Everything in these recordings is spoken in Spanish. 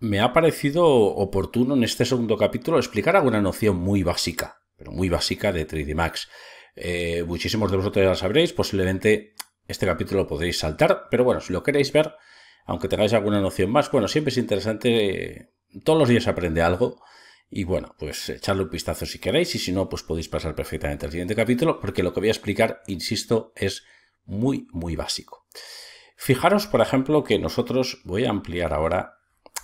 Me ha parecido oportuno en este segundo capítulo explicar alguna noción muy básica, pero muy básica de 3D Max. Eh, muchísimos de vosotros ya la sabréis, posiblemente este capítulo lo podréis saltar, pero bueno, si lo queréis ver, aunque tengáis alguna noción más, bueno, siempre es interesante, eh, todos los días aprende algo. Y bueno, pues echarle un vistazo si queréis y si no, pues podéis pasar perfectamente al siguiente capítulo porque lo que voy a explicar, insisto, es muy, muy básico. Fijaros, por ejemplo, que nosotros voy a ampliar ahora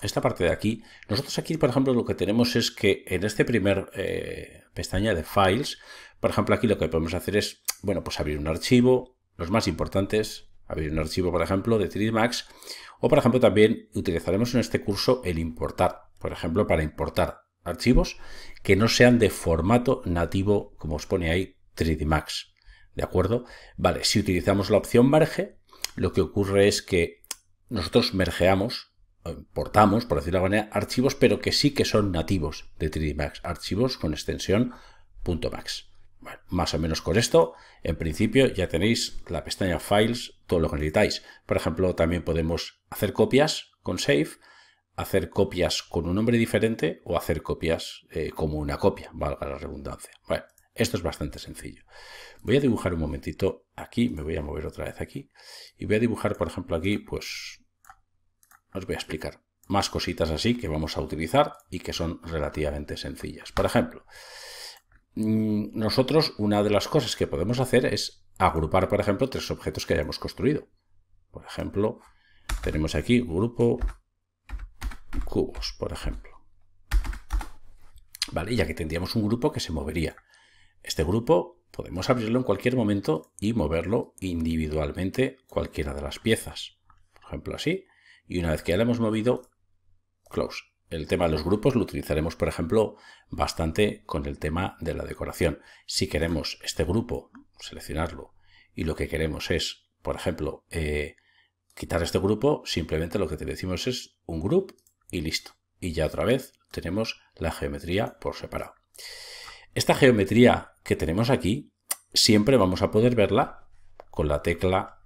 esta parte de aquí, nosotros aquí, por ejemplo, lo que tenemos es que en este primer eh, pestaña de Files, por ejemplo, aquí lo que podemos hacer es, bueno, pues abrir un archivo, los más importantes, abrir un archivo, por ejemplo, de 3D Max, o, por ejemplo, también utilizaremos en este curso el importar, por ejemplo, para importar archivos que no sean de formato nativo, como os pone ahí, 3D Max. ¿De acuerdo? Vale, si utilizamos la opción merge, lo que ocurre es que nosotros mergeamos importamos, por decirlo de alguna manera, archivos, pero que sí que son nativos de 3D Max, archivos con extensión .max. más o menos con esto, en principio ya tenéis la pestaña Files, todo lo que necesitáis. Por ejemplo, también podemos hacer copias con Save, hacer copias con un nombre diferente o hacer copias eh, como una copia, valga la redundancia. Bueno, esto es bastante sencillo. Voy a dibujar un momentito aquí, me voy a mover otra vez aquí y voy a dibujar, por ejemplo, aquí, pues os voy a explicar más cositas así que vamos a utilizar y que son relativamente sencillas. Por ejemplo, mm, nosotros una de las cosas que podemos hacer es agrupar, por ejemplo, tres objetos que hayamos construido. Por ejemplo, tenemos aquí grupo cubos, por ejemplo. ¿Vale? Ya que tendríamos un grupo que se movería. Este grupo podemos abrirlo en cualquier momento y moverlo individualmente cualquiera de las piezas. Por ejemplo, así y una vez que ya lo hemos movido, close. El tema de los grupos lo utilizaremos, por ejemplo, bastante con el tema de la decoración. Si queremos este grupo, seleccionarlo, y lo que queremos es, por ejemplo, eh, quitar este grupo, simplemente lo que te decimos es un group y listo. Y ya otra vez tenemos la geometría por separado. Esta geometría que tenemos aquí, siempre vamos a poder verla con la tecla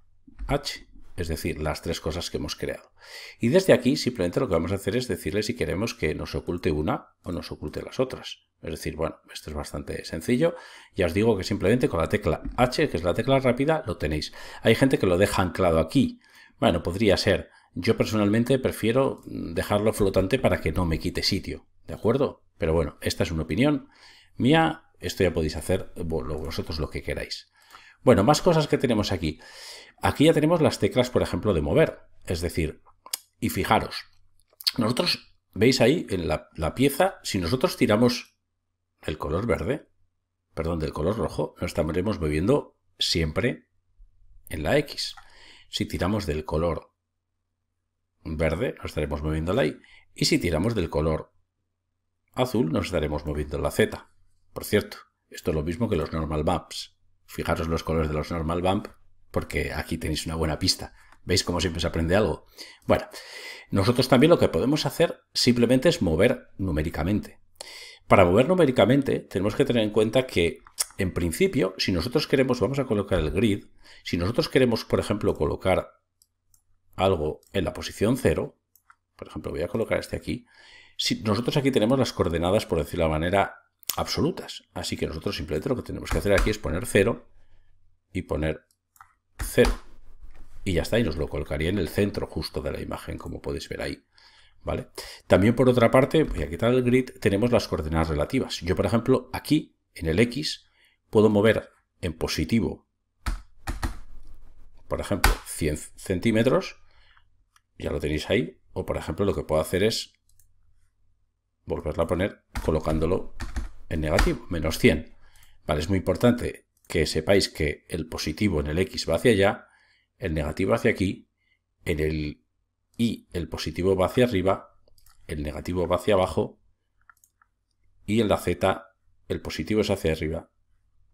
H es decir, las tres cosas que hemos creado. Y desde aquí simplemente lo que vamos a hacer es decirle si queremos que nos oculte una o nos oculte las otras. Es decir, bueno, esto es bastante sencillo. Ya os digo que simplemente con la tecla H, que es la tecla rápida, lo tenéis. Hay gente que lo deja anclado aquí. Bueno, podría ser. Yo personalmente prefiero dejarlo flotante para que no me quite sitio. ¿De acuerdo? Pero bueno, esta es una opinión mía. Esto ya podéis hacer vosotros lo que queráis. Bueno, más cosas que tenemos aquí. Aquí ya tenemos las teclas, por ejemplo, de mover. Es decir, y fijaros, nosotros, veis ahí en la, pieza, si nosotros tiramos el color verde, perdón, del color rojo, nos estaremos moviendo siempre en la X. Si tiramos del color verde, nos estaremos moviendo la Y. Y si tiramos del color azul, nos estaremos moviendo la Z. Por cierto, esto es lo mismo que los normal maps. Fijaros los colores de los normal bump, porque aquí tenéis una buena pista. ¿Veis cómo siempre se aprende algo? Bueno, nosotros también lo que podemos hacer simplemente es mover numéricamente. Para mover numéricamente tenemos que tener en cuenta que, en principio, si nosotros queremos, vamos a colocar el grid, si nosotros queremos, por ejemplo, colocar algo en la posición 0, por ejemplo, voy a colocar este aquí, si nosotros aquí tenemos las coordenadas, por decir de la manera, absolutas. Así que nosotros simplemente lo que tenemos que hacer aquí es poner 0 y poner 0. Y ya está, y nos lo colocaría en el centro justo de la imagen, como podéis ver ahí. ¿Vale? También por otra parte, voy a quitar el grid, tenemos las coordenadas relativas. Yo, por ejemplo, aquí, en el X, puedo mover en positivo, por ejemplo, 100 centímetros, ya lo tenéis ahí, o por ejemplo lo que puedo hacer es volverla a poner colocándolo el negativo, menos 100. Vale, es muy importante que sepáis que el positivo en el x va hacia allá, el negativo hacia aquí, en el y el positivo va hacia arriba, el negativo va hacia abajo, y en la z el positivo es hacia arriba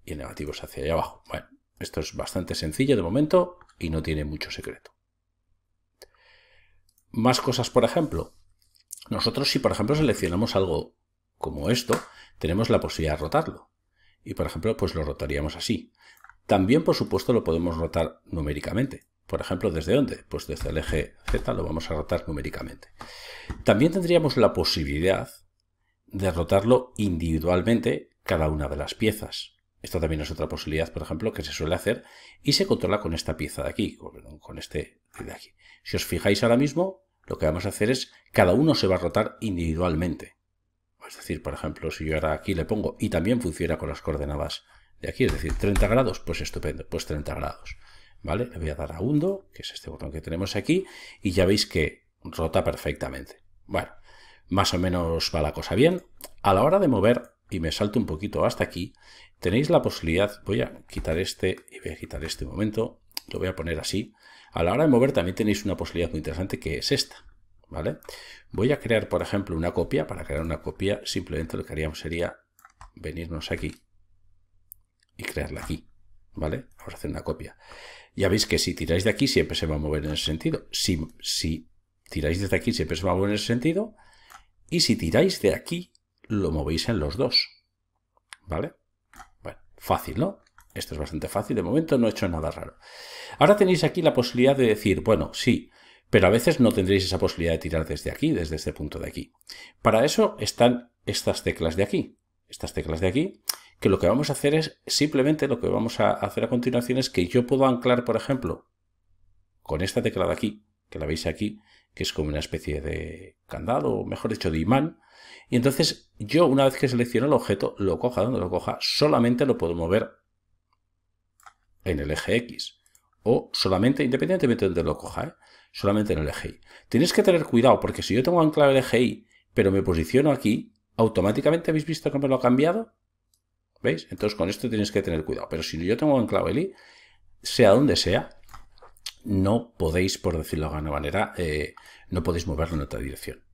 y el negativo es hacia allá abajo. Bueno, esto es bastante sencillo de momento y no tiene mucho secreto. Más cosas, por ejemplo. Nosotros si, por ejemplo, seleccionamos algo como esto, tenemos la posibilidad de rotarlo. Y por ejemplo, pues lo rotaríamos así. También, por supuesto, lo podemos rotar numéricamente. Por ejemplo, ¿desde dónde? Pues desde el eje Z lo vamos a rotar numéricamente. También tendríamos la posibilidad de rotarlo individualmente cada una de las piezas. Esto también es otra posibilidad, por ejemplo, que se suele hacer y se controla con esta pieza de aquí, con este de aquí. Si os fijáis ahora mismo, lo que vamos a hacer es cada uno se va a rotar individualmente. Es decir, por ejemplo, si yo ahora aquí le pongo y también funciona con las coordenadas de aquí, es decir, 30 grados, pues estupendo, pues 30 grados. ¿Vale? Le voy a dar a undo, que es este botón que tenemos aquí, y ya veis que rota perfectamente. Bueno, más o menos va la cosa bien. A la hora de mover, y me salto un poquito hasta aquí, tenéis la posibilidad, voy a quitar este y voy a quitar este momento, lo voy a poner así. A la hora de mover también tenéis una posibilidad muy interesante que es esta. ¿vale? Voy a crear, por ejemplo, una copia. Para crear una copia, simplemente lo que haríamos sería venirnos aquí y crearla aquí, ¿vale? Vamos a hacer una copia. Ya veis que si tiráis de aquí siempre se va a mover en ese sentido. Si, si tiráis desde aquí siempre se va a mover en ese sentido. Y si tiráis de aquí, lo movéis en los dos, ¿vale? Bueno, fácil, ¿no? Esto es bastante fácil. De momento no he hecho nada raro. Ahora tenéis aquí la posibilidad de decir, bueno, sí, pero a veces no tendréis esa posibilidad de tirar desde aquí, desde este punto de aquí. Para eso están estas teclas de aquí. Estas teclas de aquí, que lo que vamos a hacer es, simplemente lo que vamos a hacer a continuación es que yo puedo anclar, por ejemplo, con esta tecla de aquí, que la veis aquí, que es como una especie de candado, o mejor dicho, de imán. Y entonces yo, una vez que selecciono el objeto, lo coja donde lo coja, solamente lo puedo mover en el eje X. O solamente, independientemente de donde lo coja, ¿eh? solamente en el eje tienes que tener cuidado porque si yo tengo anclado el eje pero me posiciono aquí, automáticamente habéis visto que me lo ha cambiado. ¿Veis? Entonces con esto tienes que tener cuidado. Pero si yo tengo anclado el Y, sea donde sea, no podéis, por decirlo de alguna manera, eh, no podéis moverlo en otra dirección.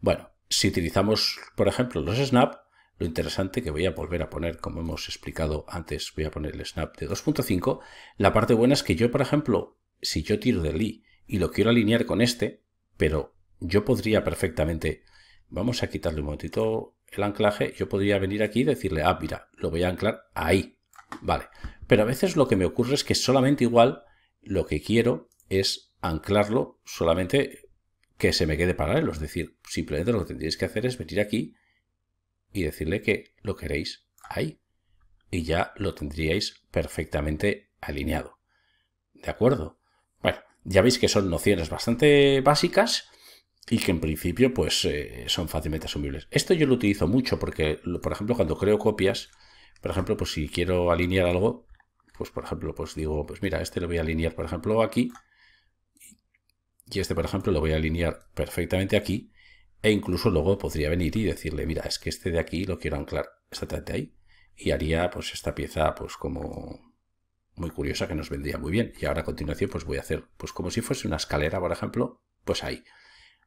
Bueno, si utilizamos, por ejemplo, los snap, lo interesante que voy a volver a poner, como hemos explicado antes, voy a poner el snap de 2.5. La parte buena es que yo, por ejemplo, si yo tiro del i y lo quiero alinear con este, pero yo podría perfectamente, vamos a quitarle un momentito el anclaje, yo podría venir aquí y decirle, ah, mira, lo voy a anclar ahí, vale. Pero a veces lo que me ocurre es que solamente igual lo que quiero es anclarlo solamente que se me quede paralelo, es decir, simplemente lo que tendríais que hacer es venir aquí y decirle que lo queréis ahí y ya lo tendríais perfectamente alineado. ¿De acuerdo? Bueno, ya veis que son nociones bastante básicas y que en principio pues eh, son fácilmente asumibles. Esto yo lo utilizo mucho porque, por ejemplo, cuando creo copias, por ejemplo, pues si quiero alinear algo, pues por ejemplo, pues digo, pues mira, este lo voy a alinear, por ejemplo, aquí. Y este, por ejemplo, lo voy a alinear perfectamente aquí. E incluso luego podría venir y decirle, mira, es que este de aquí lo quiero anclar exactamente ahí. Y haría pues esta pieza pues como muy curiosa que nos vendría muy bien. Y ahora a continuación pues voy a hacer pues como si fuese una escalera, por ejemplo, pues ahí.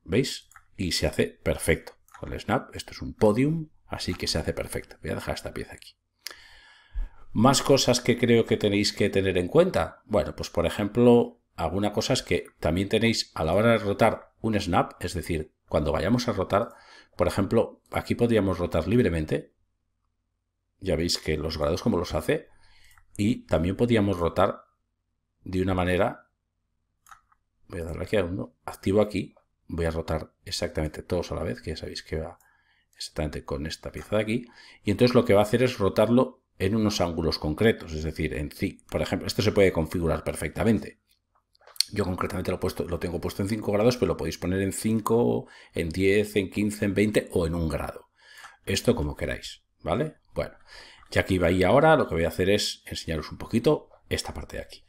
¿Veis? Y se hace perfecto. Con el snap, esto es un podium, así que se hace perfecto. Voy a dejar esta pieza aquí. Más cosas que creo que tenéis que tener en cuenta. Bueno, pues por ejemplo, alguna cosa es que también tenéis a la hora de rotar un snap, es decir, cuando vayamos a rotar, por ejemplo, aquí podríamos rotar libremente. Ya veis que los grados como los hace, y también podíamos rotar de una manera, voy a darle aquí a uno, activo aquí, voy a rotar exactamente todos a la vez, que ya sabéis que va exactamente con esta pieza de aquí, y entonces lo que va a hacer es rotarlo en unos ángulos concretos, es decir, en por ejemplo, esto se puede configurar perfectamente. Yo concretamente lo, puesto, lo tengo puesto en 5 grados, pero lo podéis poner en 5, en 10, en 15, en 20 o en un grado. Esto como queráis, ¿vale? Bueno, ya que iba ahí ahora, lo que voy a hacer es enseñaros un poquito esta parte de aquí.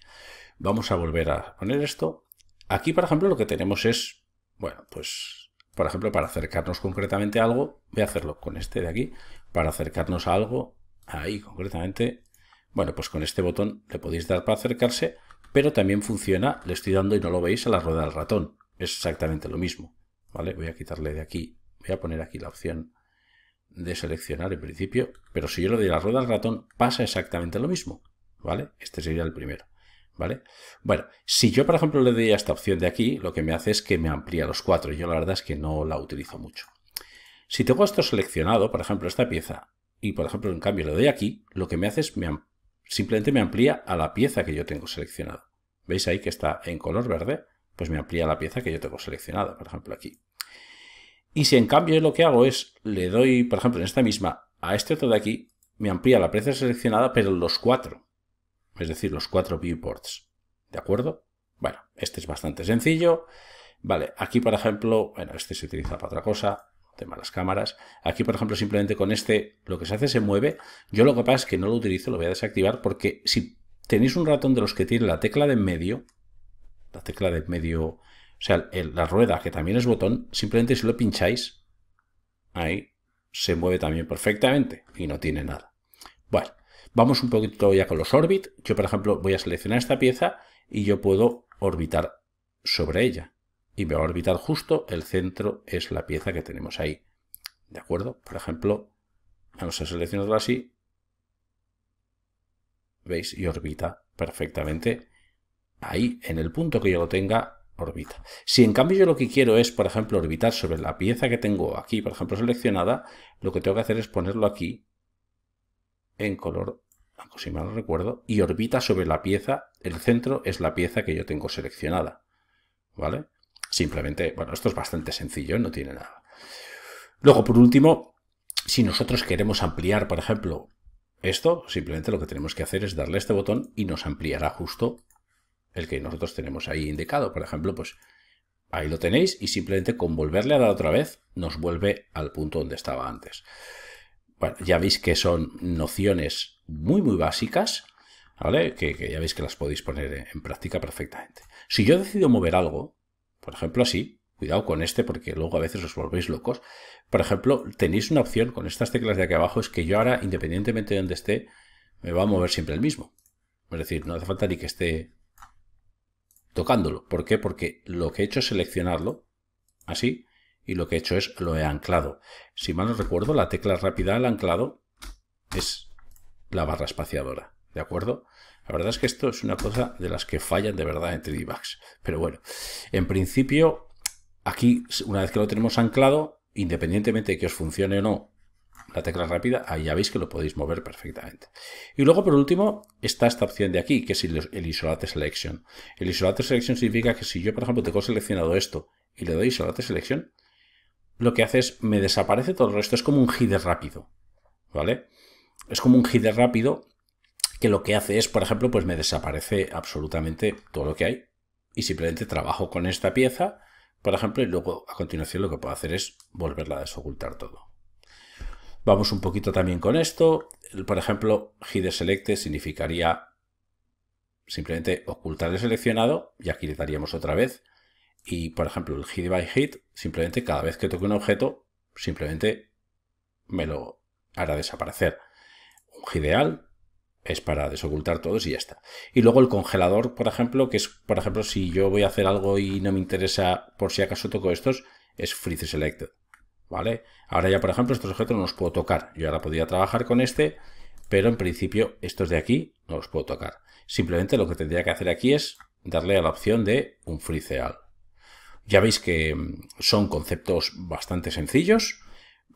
Vamos a volver a poner esto. Aquí, por ejemplo, lo que tenemos es, bueno, pues, por ejemplo, para acercarnos concretamente a algo, voy a hacerlo con este de aquí, para acercarnos a algo, ahí concretamente, bueno, pues con este botón le podéis dar para acercarse, pero también funciona, le estoy dando y no lo veis, a la rueda del ratón. Es exactamente lo mismo, ¿vale? Voy a quitarle de aquí, voy a poner aquí la opción de seleccionar en principio, pero si yo le doy la rueda al ratón pasa exactamente lo mismo, ¿vale? Este sería el primero, ¿vale? Bueno, si yo por ejemplo le doy a esta opción de aquí, lo que me hace es que me amplía los cuatro, yo la verdad es que no la utilizo mucho. Si tengo esto seleccionado, por ejemplo esta pieza, y por ejemplo en cambio le doy aquí, lo que me hace es me simplemente me amplía a la pieza que yo tengo seleccionada. ¿Veis ahí que está en color verde? Pues me amplía la pieza que yo tengo seleccionada, por ejemplo aquí. Y si en cambio lo que hago es, le doy, por ejemplo, en esta misma, a este otro de aquí, me amplía la presa seleccionada, pero los cuatro. Es decir, los cuatro viewports. ¿De acuerdo? Bueno, este es bastante sencillo. Vale, aquí por ejemplo, bueno, este se utiliza para otra cosa, tema de las cámaras. Aquí por ejemplo, simplemente con este lo que se hace se mueve. Yo lo que pasa es que no lo utilizo, lo voy a desactivar porque si tenéis un ratón de los que tiene la tecla de en medio, la tecla de en medio o sea, la rueda, que también es botón, simplemente si lo pincháis, ahí se mueve también perfectamente y no tiene nada. Bueno, vamos un poquito ya con los orbit. Yo, por ejemplo, voy a seleccionar esta pieza y yo puedo orbitar sobre ella. Y me va a orbitar justo el centro, es la pieza que tenemos ahí. ¿De acuerdo? Por ejemplo, vamos a seleccionarla así. ¿Veis? Y orbita perfectamente ahí, en el punto que yo lo tenga, orbita. Si en cambio yo lo que quiero es, por ejemplo, orbitar sobre la pieza que tengo aquí, por ejemplo, seleccionada, lo que tengo que hacer es ponerlo aquí en color, si mal no recuerdo, y orbita sobre la pieza, el centro es la pieza que yo tengo seleccionada, ¿vale? Simplemente, bueno, esto es bastante sencillo, no tiene nada. Luego, por último, si nosotros queremos ampliar, por ejemplo, esto, simplemente lo que tenemos que hacer es darle este botón y nos ampliará justo el que nosotros tenemos ahí indicado. Por ejemplo, pues ahí lo tenéis y simplemente con volverle a dar otra vez nos vuelve al punto donde estaba antes. Bueno, ya veis que son nociones muy, muy básicas, ¿vale? Que, ya veis que las podéis poner en, en práctica perfectamente. Si yo decido mover algo, por ejemplo así, cuidado con este porque luego a veces os volvéis locos. Por ejemplo, tenéis una opción con estas teclas de aquí abajo, es que yo ahora, independientemente de donde esté, me va a mover siempre el mismo. Es decir, no hace falta ni que esté tocándolo. ¿Por qué? Porque lo que he hecho es seleccionarlo, así, y lo que he hecho es lo he anclado. Si mal no recuerdo, la tecla rápida al anclado es la barra espaciadora, ¿de acuerdo? La verdad es que esto es una cosa de las que fallan de verdad entre dbax Pero bueno, en principio, aquí, una vez que lo tenemos anclado, independientemente de que os funcione o no la tecla rápida, ahí ya veis que lo podéis mover perfectamente. Y luego, por último, está esta opción de aquí, que es el isolate selection. El isolate selection significa que si yo, por ejemplo, tengo seleccionado esto y le doy isolate selection, lo que hace es, me desaparece todo el resto, es como un header rápido, ¿vale? Es como un hide rápido que lo que hace es, por ejemplo, pues me desaparece absolutamente todo lo que hay y simplemente trabajo con esta pieza, por ejemplo, y luego a continuación lo que puedo hacer es volverla a desocultar todo. Vamos un poquito también con esto. Por ejemplo, hide select significaría simplemente ocultar el seleccionado y aquí le daríamos otra vez. Y por ejemplo, el hide by hit, simplemente cada vez que toque un objeto, simplemente me lo hará desaparecer. Un ideal es para desocultar todos y ya está. Y luego el congelador, por ejemplo, que es, por ejemplo, si yo voy a hacer algo y no me interesa por si acaso toco estos, es freeze selected. Ahora ya, por ejemplo, estos objetos no los puedo tocar. Yo ahora podría trabajar con este, pero en principio estos de aquí no los puedo tocar. Simplemente lo que tendría que hacer aquí es darle a la opción de un freeze Ya veis que mm, son conceptos bastante sencillos,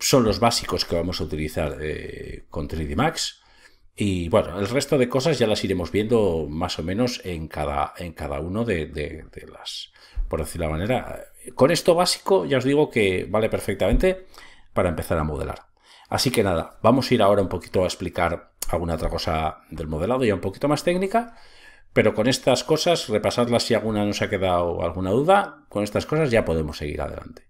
son los básicos que vamos a utilizar eh, con 3D Max. Y bueno, el resto de cosas ya las iremos viendo más o menos en cada, en cada uno de, de, de las, por decir la manera. Con esto básico ya os digo que vale perfectamente para empezar a modelar. Así que nada, vamos a ir ahora un poquito a explicar alguna otra cosa del modelado ya un poquito más técnica, pero con estas cosas, repasadlas si alguna nos ha quedado alguna duda, con estas cosas ya podemos seguir adelante.